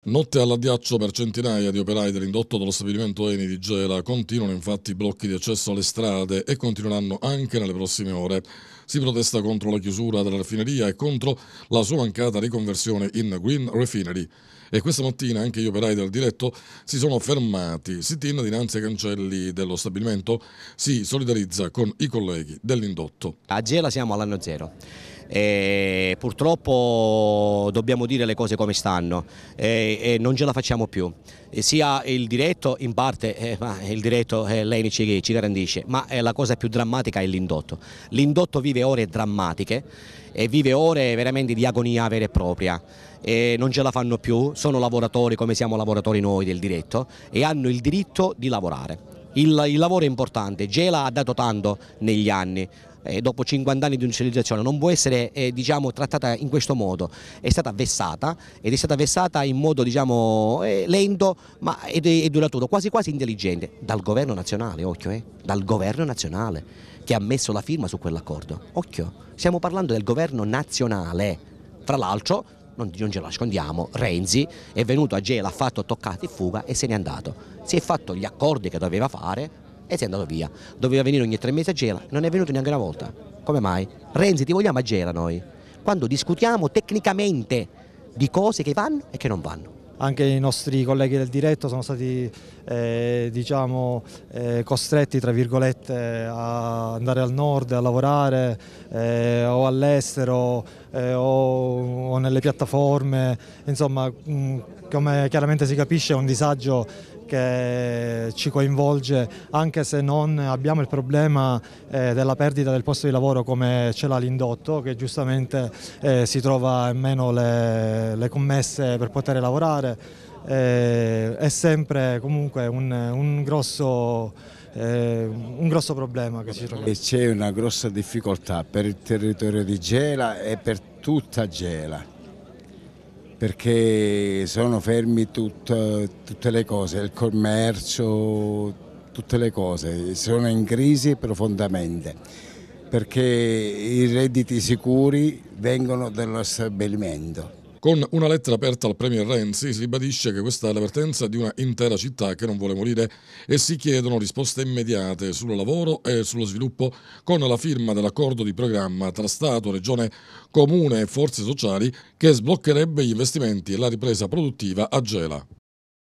Notte all'addiaccio per centinaia di operai dell'indotto dello stabilimento Eni di Gela. Continuano infatti i blocchi di accesso alle strade e continueranno anche nelle prossime ore. Si protesta contro la chiusura della raffineria e contro la sua mancata riconversione in Green Refinery. E questa mattina anche gli operai del diretto si sono fermati. Si tinna dinanzi ai cancelli dello stabilimento, si solidarizza con i colleghi dell'indotto. A Gela siamo all'anno zero. E purtroppo dobbiamo dire le cose come stanno e, e non ce la facciamo più. E sia il diretto in parte, eh, ma il diretto eh, lei ci, ci garantisce, ma eh, la cosa più drammatica è l'indotto. L'indotto vive ore drammatiche e vive ore veramente di agonia vera e propria e non ce la fanno più, sono lavoratori come siamo lavoratori noi del diretto e hanno il diritto di lavorare il, il lavoro è importante, Gela ha dato tanto negli anni, eh, dopo 50 anni di industrializzazione non può essere eh, diciamo, trattata in questo modo, è stata vessata ed è stata vessata in modo diciamo, eh, lento ma ed, ed duraturo, quasi quasi intelligente, dal governo nazionale, occhio, eh, dal governo nazionale che ha messo la firma su quell'accordo, occhio, stiamo parlando del governo nazionale, fra l'altro non, non ce la nascondiamo, Renzi è venuto a Gela, ha fatto toccati e fuga e se n'è andato. Si è fatto gli accordi che doveva fare e si è andato via. Doveva venire ogni tre mesi a Gela, non è venuto neanche una volta. Come mai? Renzi ti vogliamo a Gela noi, quando discutiamo tecnicamente di cose che vanno e che non vanno anche i nostri colleghi del diretto sono stati eh, diciamo, eh, costretti a andare al nord a lavorare eh, o all'estero eh, o, o, nelle piattaforme, insomma mh, mm, come chiaramente si capisce è un disagio che ci coinvolge anche se non abbiamo il problema eh, della perdita del posto di lavoro come ce l'ha l'indotto che giustamente eh, si trova in meno le, le commesse per poter lavorare. Eh, è sempre comunque un, un grosso eh, un grosso problema che si trova. C'è una grossa difficoltà per il territorio di Gela e per tutta Gela, perché sono fermi tut, tutte le cose, il commercio, tutte le cose, sono in crisi profondamente, perché i redditi sicuri vengono dallo stabilimento con una lettera aperta al Premier Renzi si ribadisce che questa è la vertenza di una intera città che non vuole morire e si chiedono risposte immediate sul lavoro e sullo sviluppo con la firma dell'accordo di programma tra Stato, Regione, Comune e forze sociali che sbloccherebbe gli investimenti e la ripresa produttiva a Gela.